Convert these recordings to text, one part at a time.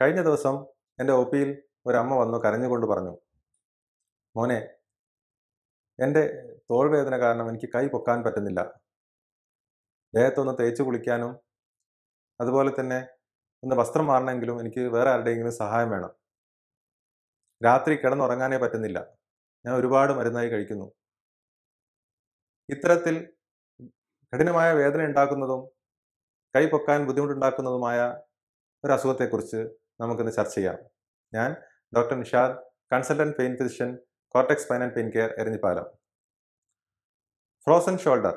കഴിഞ്ഞ ദിവസം എൻ്റെ ഒ പിയിൽ ഒരമ്മ വന്നു കരഞ്ഞുകൊണ്ട് പറഞ്ഞു മോനെ എൻ്റെ തോൾവേദന കാരണം എനിക്ക് കൈ പൊക്കാൻ പറ്റുന്നില്ല ദേഹത്തൊന്ന് തേച്ച് കുളിക്കാനും അതുപോലെ തന്നെ ഒന്ന് വസ്ത്രം മാറണമെങ്കിലും എനിക്ക് വേറെ ആരുടെയെങ്കിലും സഹായം വേണം രാത്രി കിടന്നുറങ്ങാനേ പറ്റുന്നില്ല ഞാൻ ഒരുപാട് മരുന്നായി കഴിക്കുന്നു ഇത്തരത്തിൽ കഠിനമായ വേദന ഉണ്ടാക്കുന്നതും കൈ പൊക്കാൻ ബുദ്ധിമുട്ടുണ്ടാക്കുന്നതുമായ ഒരു അസുഖത്തെക്കുറിച്ച് നമുക്കിന്ന് ചർച്ച ചെയ്യാം ഞാൻ doctor Nishad consultant pain physician Cortex pain and pain care Eranhipalam frozen shoulder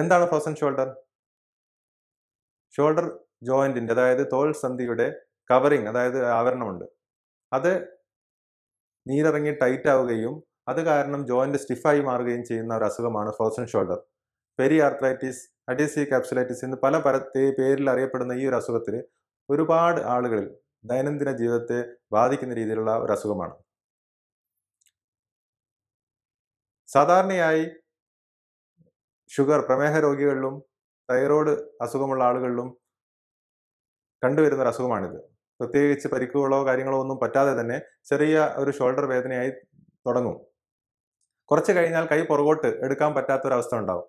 എന്താണ് ഫ്രോസൺ ഷോൾഡർ ഷോൾഡർ ജോയിൻറ്റിൻ്റെ അതായത് തോൾ സന്ധിയുടെ കവറിങ് അതായത് ആവരണമുണ്ട് അത് നീരിറങ്ങി ടൈറ്റ് ആവുകയും അത് കാരണം ജോയിൻ്റ് സ്റ്റിഫായി മാറുകയും ചെയ്യുന്ന ഒരു അസുഖമാണ് frozen shoulder periarthritis adhesive capsulitis എന്ന് പല പര പേരിൽ അറിയപ്പെടുന്ന ഈ ഒരു അസുഖത്തിൽ ഒരുപാട് ആളുകളിൽ ദൈനംദിന ജീവിതത്തെ ബാധിക്കുന്ന രീതിയിലുള്ള ഒരു അസുഖമാണ് സാധാരണയായി ഷുഗർ പ്രമേഹ രോഗികളിലും തൈറോയ്ഡ് അസുഖമുള്ള ആളുകളിലും കണ്ടുവരുന്ന ഒരു അസുഖമാണിത് പ്രത്യേകിച്ച് പരിക്കുകളോ കാര്യങ്ങളോ ഒന്നും പറ്റാതെ തന്നെ ചെറിയ ഒരു ഷോൾഡർ വേദനയായി തുടങ്ങും കുറച്ച് കഴിഞ്ഞാൽ കൈ പുറകോട്ട് എടുക്കാൻ പറ്റാത്തൊരവസ്ഥ ഉണ്ടാവും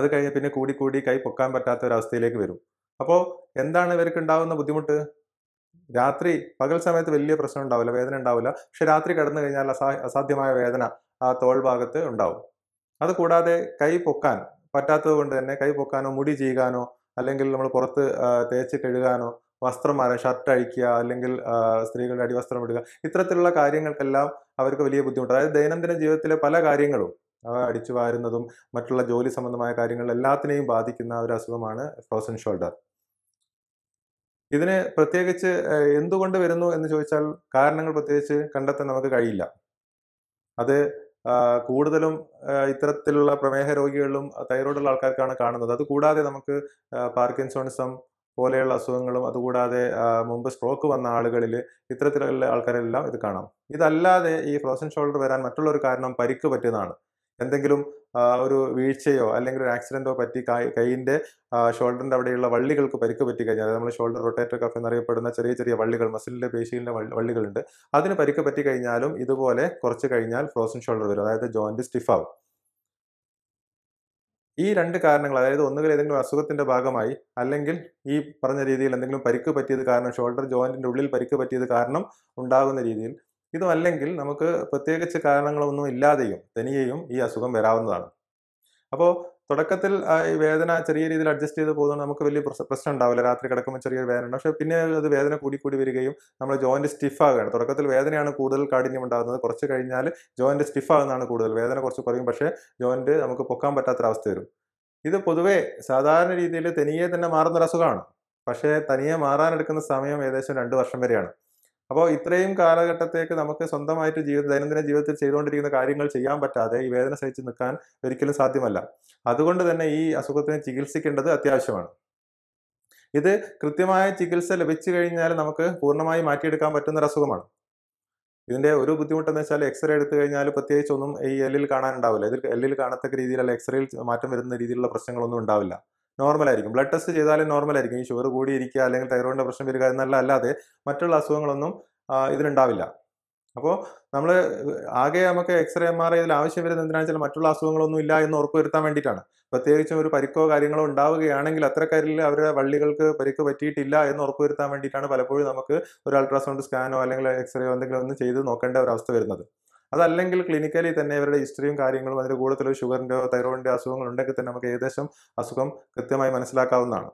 അത് കഴിഞ്ഞ് പിന്നെ കൂടി കൂടി കൈ പൊക്കാൻ പറ്റാത്ത അവസ്ഥയിലേക്ക് വരും അപ്പോൾ എന്താണ് ഇവർക്ക് ഉണ്ടാകുന്ന ബുദ്ധിമുട്ട് രാത്രി പകൽ സമയത്ത് വലിയ പ്രശ്നം ഉണ്ടാവില്ല വേദന ഉണ്ടാവില്ല പക്ഷെ രാത്രി കിടന്നു കഴിഞ്ഞാൽ അസാ അസാധ്യമായ വേദന ആ തോൾ ഭാഗത്ത് ഉണ്ടാവും അതുകൂടാതെ കൈ പൊക്കാൻ പറ്റാത്തത് കൊണ്ട് തന്നെ കൈ പൊക്കാനോ മുടി ചെയ്യാനോ അല്ലെങ്കിൽ നമ്മൾ പുറത്ത് തേച്ച് കഴുകാനോ വസ്ത്രം മാറാൻ ഷർട്ട് അഴിക്കുക അല്ലെങ്കിൽ സ്ത്രീകളുടെ അടിവസ്ത്രം ഇടുക ഇത്തരത്തിലുള്ള കാര്യങ്ങൾക്കെല്ലാം അവർക്ക് വലിയ ബുദ്ധിമുട്ട് അതായത് ദൈനംദിന ജീവിതത്തിലെ പല കാര്യങ്ങളും അടിച്ചു വാരുന്നതും മറ്റുള്ള ജോലി സംബന്ധമായ കാര്യങ്ങൾ എല്ലാത്തിനെയും ബാധിക്കുന്ന ഒരു അസുഖമാണ് ഫ്രോസൺ ഷോൾഡർ ഇതിന് പ്രത്യേകിച്ച് എന്തുകൊണ്ട് വരുന്നു എന്ന് ചോദിച്ചാൽ കാരണങ്ങൾ പ്രത്യേകിച്ച് കണ്ടെത്താൻ നമുക്ക് കഴിയില്ല അത് കൂടുതലും ഇത്തരത്തിലുള്ള പ്രമേഹ രോഗികളിലും തൈറോയിഡുള്ള ആൾക്കാർക്കാണ് കാണുന്നത് അത് കൂടാതെ നമുക്ക് പാർക്കിൻസോണിസം പോലെയുള്ള അസുഖങ്ങളും അതുകൂടാതെ മുമ്പ് സ്ട്രോക്ക് വന്ന ആളുകളിൽ ഇത്തരത്തിലുള്ള ആൾക്കാരെല്ലാം ഇത് കാണാം ഇതല്ലാതെ ഈ ഫ്രോസൺ ഷോൾഡർ വരാൻ മറ്റുള്ളൊരു കാരണം പരിക്ക് പറ്റുന്നതാണ് എന്തെങ്കിലും ഒരു വീഴ്ചയോ അല്ലെങ്കിൽ ഒരു ആക്സിഡൻറ്റോ പറ്റി കൈയിൻ്റെ ഷോൾഡറിൻ്റെ അവിടെയുള്ള വള്ളികൾക്ക് പരിക്ക് പറ്റി കഴിഞ്ഞാൽ നമ്മൾ ഷോൾഡർ റൊട്ടേറ്റർ കഫ് എന്നറിയപ്പെടുന്ന ചെറിയ ചെറിയ വള്ളികൾ മസിലിൻ്റെ പേശിയിലെ വള്ളികളുണ്ട് അതിന് പരിക്ക് പറ്റി കഴിഞ്ഞാലും ഇതുപോലെ കുറച്ച് കഴിഞ്ഞാൽ ഫ്രോസൺ ഷോൾഡർ വരും അതായത് ജോയിൻറ്റ് സ്റ്റിഫാവും ഈ രണ്ട് കാരണങ്ങൾ അതായത് ഒന്നുകിൽ ഏതെങ്കിലും അസുഖത്തിന്റെ ഭാഗമായി അല്ലെങ്കിൽ ഈ പറഞ്ഞ രീതിയിൽ എന്തെങ്കിലും പരിക്ക് പറ്റിയത് കാരണം ഷോൾഡർ ജോയിൻറ്റിൻ്റെ ഉള്ളിൽ പരിക്ക് പറ്റിയത് കാരണം ഉണ്ടാകുന്ന രീതിയിൽ ഇതുമല്ലെങ്കിൽ നമുക്ക് പ്രത്യേകിച്ച് കാരണങ്ങളൊന്നും ഇല്ലാതെയും തനിയെയും ഈ അസുഖം വരാവുന്നതാണ് അപ്പോൾ തുടക്കത്തിൽ ഈ വേദന ചെറിയ രീതിയിൽ അഡ്ജസ്റ്റ് ചെയ്ത് പോകുന്നത് നമുക്ക് വലിയ പ്രശ്നം ഉണ്ടാവില്ല രാത്രി കിടക്കുമ്പോൾ ചെറിയൊരു വേദന ഉണ്ട് പക്ഷേ പിന്നെ അത് വേദന കൂടി കൂടി വരികയും നമ്മൾ ജോയിന്റ് സ്റ്റിഫ് തുടക്കത്തിൽ വേദനയാണ് കൂടുതൽ കാഠിന്യം ഉണ്ടാകുന്നത് കുറച്ച് കഴിഞ്ഞാൽ ജോയിന്റ് സ്റ്റിഫ് കൂടുതൽ വേദന കുറച്ച് കുറയും പക്ഷേ ജോയിന്റ് നമുക്ക് പൊക്കാൻ അവസ്ഥ വരും ഇത് പൊതുവേ സാധാരണ രീതിയിൽ തനിയെ തന്നെ ഒരു അസുഖമാണ് പക്ഷേ തനിയെ മാറാനെടുക്കുന്ന സമയം ഏകദേശം രണ്ട് വർഷം വരെയാണ് അപ്പോൾ ഇത്രയും കാലഘട്ടത്തേക്ക് നമുക്ക് സ്വന്തമായിട്ട് ജീവിത ദൈനംദിന ജീവിതത്തിൽ ചെയ്തുകൊണ്ടിരിക്കുന്ന കാര്യങ്ങൾ ചെയ്യാൻ പറ്റാതെ ഈ വേദന സഹിച്ച് നിൽക്കാൻ ഒരിക്കലും സാധ്യമല്ല അതുകൊണ്ട് തന്നെ ഈ അസുഖത്തിന് ചികിത്സിക്കേണ്ടത് അത്യാവശ്യമാണ് ഇത് കൃത്യമായ ചികിത്സ ലഭിച്ചു കഴിഞ്ഞാൽ നമുക്ക് പൂർണ്ണമായി മാറ്റിയെടുക്കാൻ പറ്റുന്ന ഒരു അസുഖമാണ് ഇതിന്റെ ഒരു ബുദ്ധിമുട്ടെന്ന് വെച്ചാൽ എക്സ്റേ എടുത്തു കഴിഞ്ഞാൽ പ്രത്യേകിച്ച് ഒന്നും ഈ എല്ലിൽ കാണാനുണ്ടാവില്ല ഇതിൽ എല്ലിൽ കാണത്തക്ക രീതിയിലുള്ള എക്സ്റേയിൽ മാറ്റം വരുന്ന രീതിയിലുള്ള പ്രശ്നങ്ങളൊന്നും ഉണ്ടാവില്ല നോർമൽ ആയിരിക്കും ബ്ലഡ് ടെസ്റ്റ് ചെയ്താലും നോർമൽ ആയിരിക്കും ഈ ഷുഗർ കൂടിയിരിക്കുക അല്ലെങ്കിൽ തൈറോയിഡിൻ്റെ പ്രശ്നം വരിക എന്നല്ല അല്ലാതെ മറ്റുള്ള അസുഖങ്ങളൊന്നും ഇതിലുണ്ടാവില്ല അപ്പോൾ നമ്മൾ ആകെ നമുക്ക് എക്സ്റേ എം ആർ ഐ ഇതിൽ ആവശ്യം വരുന്നത് എന്തിനാണെന്ന് വെച്ചാൽ മറ്റുള്ള അസുഖങ്ങളൊന്നും ഇല്ല എന്ന് ഉറപ്പ് വരുത്താൻ വേണ്ടിയിട്ടാണ് പ്രത്യേകിച്ചും ഒരു പരിക്കോ കാര്യങ്ങളോ ഉണ്ടാവുകയാണെങ്കിൽ അത്രക്കാരിൽ അവരുടെ വള്ളികൾക്ക് പരിക്ക് പറ്റിയിട്ടില്ല എന്ന് ഉറപ്പ് വരുത്താൻ വേണ്ടിയിട്ടാണ് പലപ്പോഴും നമുക്ക് ഒരു അൾട്രാസൗണ്ട് സ്കാനോ അല്ലെങ്കിൽ എക്സ്റേയോ എന്തെങ്കിലും ഒന്നും ചെയ്ത് നോക്കേണ്ട ഒരു അവസ്ഥ വരുന്നത് അതല്ലെങ്കിൽ ക്ലിനിക്കലി തന്നെ ഇവരുടെ ഹിസ്റ്ററിയും കാര്യങ്ങളും അതിൻ്റെ കൂടുതൽ ഷുഗറിൻ്റെയോ തൈറോയിഡിൻ്റെ അസുഖങ്ങൾ ഉണ്ടെങ്കിൽ തന്നെ നമുക്ക് ഏകദേശം അസുഖം കൃത്യമായി മനസ്സിലാക്കാവുന്നതാണ്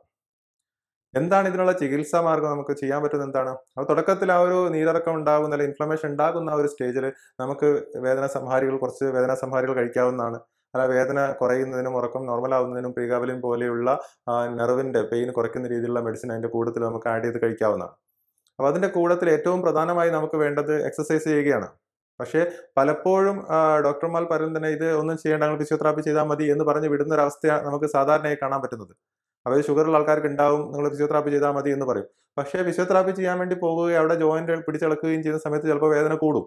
എന്താണ് ഇതിനുള്ള ചികിത്സാ മാർഗം നമുക്ക് ചെയ്യാൻ പറ്റുന്നത് എന്താണ് അപ്പൊ തുടക്കത്തിൽ ആ ഒരു നീരിറക്കം ഉണ്ടാകുന്ന അല്ലെങ്കിൽ ഇൻഫ്ലമേഷൻ ഉണ്ടാകുന്ന ആ ഒരു സ്റ്റേജിൽ നമുക്ക് വേദന സംഹാരികൾ കുറച്ച് വേദന സംഹാരികൾ കഴിക്കാവുന്നതാണ് അല്ല വേദന കുറയുന്നതിനും ഉറക്കം നോർമലാവുന്നതിനും പ്രീകാവലിൻ പോലെയുള്ള നെർവിൻ്റെ പെയിൻ കുറയ്ക്കുന്ന രീതിയിലുള്ള മെഡിസിൻ അതിൻ്റെ കൂടുതൽ നമുക്ക് ആഡ് ചെയ്ത് കഴിക്കാവുന്നതാണ് അപ്പോൾ അതിൻ്റെ കൂടത്തിൽ ഏറ്റവും പ്രധാനമായി നമുക്ക് വേണ്ടത് എക്സസൈസ് ചെയ്യുകയാണ് പക്ഷേ പലപ്പോഴും ഡോക്ടർമാർ പറയുന്നത് തന്നെ ഇത് ഒന്നും ചെയ്യേണ്ട അങ്ങനെ ഫിസിയോതെറാപ്പി ചെയ്താൽ മതി എന്ന് പറഞ്ഞ് വിടുന്ന ഒരു അവസ്ഥയാണ് നമുക്ക് സാധാരണയായി കാണാൻ പറ്റുന്നത് അതായത് ഷുഗറുള്ള ആൾക്കാർക്ക് ഉണ്ടാവും നിങ്ങൾ ഫിസിയോതെറാപ്പി ചെയ്താൽ മതി എന്ന് പറയും പക്ഷേ ഫിസിയോതെറാപ്പി ചെയ്യാൻ വേണ്ടി പോകുകയും അവിടെ ജോയിന്റ് പിടിച്ചിളക്കുകയും ചെയ്യുന്ന സമയത്ത് ചിലപ്പോൾ വേദന കൂടും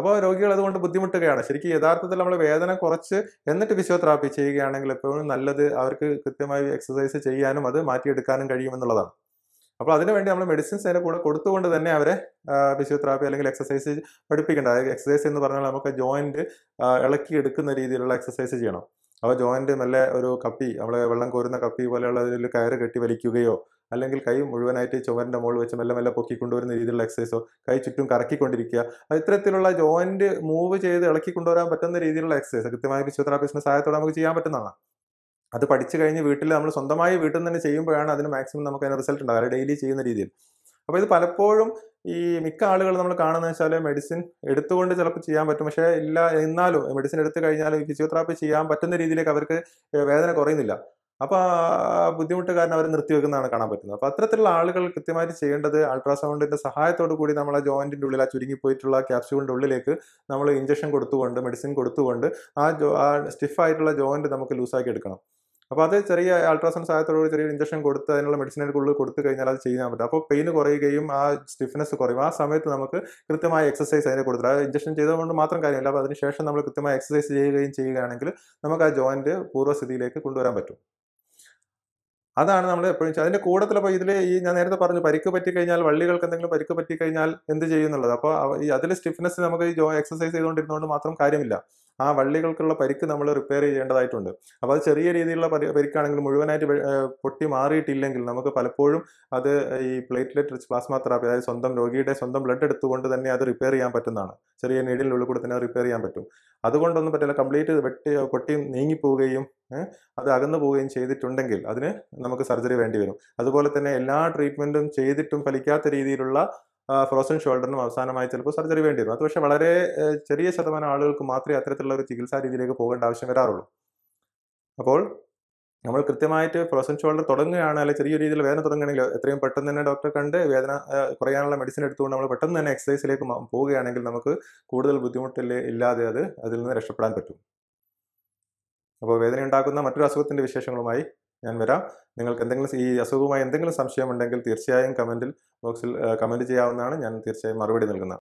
അപ്പോൾ രോഗികൾ അതുകൊണ്ട് ബുദ്ധിമുട്ടുകയാണ് ശരിക്കും യഥാർത്ഥത്തിൽ നമ്മൾ വേദന കുറച്ച് എന്നിട്ട് ഫിസിയോതെറാപ്പി ചെയ്യുകയാണെങ്കിൽ എപ്പോഴും നല്ലത് അവർക്ക് കൃത്യമായി എക്സസൈസ് ചെയ്യാനും അത് മാറ്റിയെടുക്കാനും കഴിയുമെന്നുള്ളതാണ് അപ്പോൾ വേണ്ടി നമ്മൾ മെഡിസിൻസ് അതിൻ്റെ കൂടെ കൊടുത്തുകൊണ്ട് തന്നെ അവരെ ഫിസിയോതെറാപ്പി അല്ലെങ്കിൽ എക്സസൈസ് പഠിപ്പിക്കേണ്ട അതായത് എക്സസൈസ് എന്ന് പറഞ്ഞാൽ നമുക്ക് ജോയിൻറ്റ് ഇളക്കി എടുക്കുന്ന രീതിയിലുള്ള എക്സസൈസ് ചെയ്യണം അപ്പോൾ ജോയിൻറ്റ് നല്ല ഒരു കപ്പി നമ്മൾ വെള്ളം കോരുന്ന കപ്പി പോലെയുള്ള ഇതിൽ കയറ് കെട്ടി വലിക്കുകയോ അല്ലെങ്കിൽ കൈ മുഴുവനായിട്ട് ചുമരിൻ്റെ മുകളിൽ വെച്ച് മെല്ലെ മെല്ലെ പൊക്കിക്കൊണ്ടുവരുന്ന രീതിയിലുള്ള എക്സസൈസോ കൈ ചുറ്റും കറക്കിക്കൊണ്ടിരിക്കുക ഇത്തരത്തിലുള്ള ജോയിൻറ്റ് മൂവ് ചെയ്ത് ഇളക്കി കൊണ്ടുവരാൻ പറ്റുന്ന രീതിയിലുള്ള എക്സസൈസ് കൃത്യമായ ഫിസിയോതെറാപ്പിസ്റ്റിൻ്റെ സഹായത്തോടെ നമുക്ക് ചെയ്യാൻ പറ്റുന്നതാണ് അത് പഠിച്ചു കഴിഞ്ഞ് വീട്ടിൽ നമ്മൾ സ്വന്തമായി വീട്ടിൽ തന്നെ ചെയ്യുമ്പോഴാണ് അതിന് മാക്സിമം നമുക്ക് അതിന് റിസൾട്ട് ഉണ്ടാകുക ഡെയിലി ചെയ്യുന്ന രീതിയിൽ അപ്പോൾ ഇത് പലപ്പോഴും ഈ മിക്ക ആളുകൾ നമ്മൾ കാണുന്നത് വെച്ചാൽ മെഡിസിൻ എടുത്തുകൊണ്ട് ചിലപ്പോൾ ചെയ്യാൻ പറ്റും പക്ഷേ ഇല്ല എന്നാലും മെഡിസിൻ എടുത്തു കഴിഞ്ഞാൽ ഫിസിയോതെറാപ്പി ചെയ്യാൻ പറ്റുന്ന രീതിയിലേക്ക് അവർക്ക് വേദന കുറയുന്നില്ല അപ്പോൾ ബുദ്ധിമുട്ട് കാരണം അവർ നിർത്തിവെക്കുന്നതാണ് കാണാൻ പറ്റുന്നത് അപ്പോൾ അത്തരത്തിലുള്ള ആളുകൾ കൃത്യമായിട്ട് ചെയ്യേണ്ടത് അൾട്രാസൗണ്ടിന്റെ സഹായത്തോടു കൂടി നമ്മൾ ആ ജോയിന്റിന്റെ ഉള്ളിൽ ആ ചുരുങ്ങിപ്പോയിട്ടുള്ള ക്യാപ്സ്യൂളിന്റെ ഉള്ളിലേക്ക് നമ്മൾ ഇഞ്ചക്ഷൻ കൊടുത്തുകൊണ്ട് മെഡിസിൻ കൊടുത്തുകൊണ്ട് ആ ജോ ആ സ്റ്റിഫായിട്ടുള്ള ജോയിന്റ് നമുക്ക് ലൂസാക്കി എടുക്കണം അപ്പോൾ അത് ചെറിയ അൾട്രാസൗണ്ട് സഹായത്തോടുകൂടി ചെറിയ ഇഞ്ചക്ഷൻ കൊടുത്ത് അതിനുള്ള കൂടുതൽ കൊടുത്തു കഴിഞ്ഞാൽ അത് ചെയ്യാൻ പറ്റും അപ്പോൾ പെയിൻ കുറയുകയും ആ സ്റ്റിഫ്നെസ് കുറയും ആ സമയത്ത് നമുക്ക് കൃത്യമായ എക്സസൈസ് അതിനെ കൊടുത്തിട്ട് അത് ഇഞ്ചക്ഷൻ ചെയ്തുകൊണ്ട് മാത്രം കാര്യമില്ല അപ്പോൾ അതിനുശേഷം നമ്മൾ കൃത്യമായ എക്സസൈസ് ചെയ്യുകയും ചെയ്യുകയാണെങ്കിൽ നമുക്ക് ആ ജോയിൻറ്റ് പൂർവ്വസ്ഥിതിയിലേക്ക് കൊണ്ടുവരാൻ പറ്റും അതാണ് നമ്മൾ എപ്പോഴും അതിൻ്റെ കൂടത്തിൽ അപ്പോൾ ഇതിൽ ഈ ഞാൻ നേരത്തെ പറഞ്ഞു പരിക്ക് പറ്റി കഴിഞ്ഞാൽ വള്ളികൾക്ക് എന്തെങ്കിലും പരിക്ക് പറ്റി കഴിഞ്ഞാൽ എന്ത് ചെയ്യുന്നുള്ളത് അപ്പോൾ അതിൽ സ്റ്റിഫ്നെസ് നമുക്ക് ഈ ജോ എക്സസൈസ് ചെയ്തുകൊണ്ടിരുന്നതുകൊണ്ട് മാത്രം കാര്യമില്ല ആ വള്ളികൾക്കുള്ള പരിക്ക് നമ്മൾ റിപ്പയർ ചെയ്യേണ്ടതായിട്ടുണ്ട് അപ്പോൾ അത് ചെറിയ രീതിയിലുള്ള പരിക്കാണെങ്കിൽ മുഴുവനായിട്ട് പൊട്ടി മാറിയിട്ടില്ലെങ്കിൽ നമുക്ക് പലപ്പോഴും അത് ഈ പ്ലേറ്റ്ലെറ്റ് റിച്ച് പ്ലാസ്മ തെറാപ്പി അതായത് സ്വന്തം രോഗിയുടെ സ്വന്തം ബ്ലഡ് എടുത്തുകൊണ്ട് തന്നെ അത് റിപ്പയർ ചെയ്യാൻ പറ്റുന്നതാണ് ചെറിയ നീടിനുള്ളിൽ കൂടെ തന്നെ റിപ്പയർ ചെയ്യാൻ പറ്റും അതുകൊണ്ടൊന്നും പറ്റില്ല കംപ്ലീറ്റ് വെട്ടി പൊട്ടി നീങ്ങിപ്പോവുകയും അത് അകന്നു പോവുകയും ചെയ്തിട്ടുണ്ടെങ്കിൽ അതിന് നമുക്ക് സർജറി വേണ്ടി വരും അതുപോലെ തന്നെ എല്ലാ ട്രീറ്റ്മെൻറ്റും ചെയ്തിട്ടും ഫലിക്കാത്ത രീതിയിലുള്ള ഫ്രോസൺ ഷോൾഡറിനും അവസാനമായി ചിലപ്പോൾ സർജറി വേണ്ടി വരും അതുപക്ഷെ വളരെ ചെറിയ ശതമാനം ആളുകൾക്ക് മാത്രമേ അത്തരത്തിലുള്ള ഒരു ചികിത്സാ രീതിയിലേക്ക് പോകേണ്ട ആവശ്യം വരാറുള്ളൂ അപ്പോൾ നമ്മൾ കൃത്യമായിട്ട് ഫ്രോസൺ ഷോൾഡർ തുടങ്ങുകയാണ് അല്ലെങ്കിൽ ചെറിയ രീതിയിൽ വേദന തുടങ്ങുകയാണെങ്കിൽ എത്രയും പെട്ടെന്ന് തന്നെ ഡോക്ടറെ കണ്ട് വേദന കുറയാനുള്ള മെഡിസിൻ എടുത്തുകൊണ്ട് നമ്മൾ പെട്ടെന്ന് തന്നെ എക്സസൈസിലേക്ക് പോവുകയാണെങ്കിൽ നമുക്ക് കൂടുതൽ ബുദ്ധിമുട്ടില്ല ഇല്ലാതെ അത് അതിൽ നിന്ന് രക്ഷപ്പെടാൻ പറ്റും അപ്പോൾ വേദന ഉണ്ടാക്കുന്ന മറ്റൊരു അസുഖത്തിൻ്റെ വിശേഷങ്ങളുമായി ഞാൻ വരാം നിങ്ങൾക്ക് എന്തെങ്കിലും ഈ അസുഖവുമായി എന്തെങ്കിലും സംശയമുണ്ടെങ്കിൽ തീർച്ചയായും കമൻറ്റിൽ ബോക്സിൽ കമൻറ്റ് ചെയ്യാവുന്നതാണ് ഞാൻ തീർച്ചയായും മറുപടി നൽകുന്നതാണ്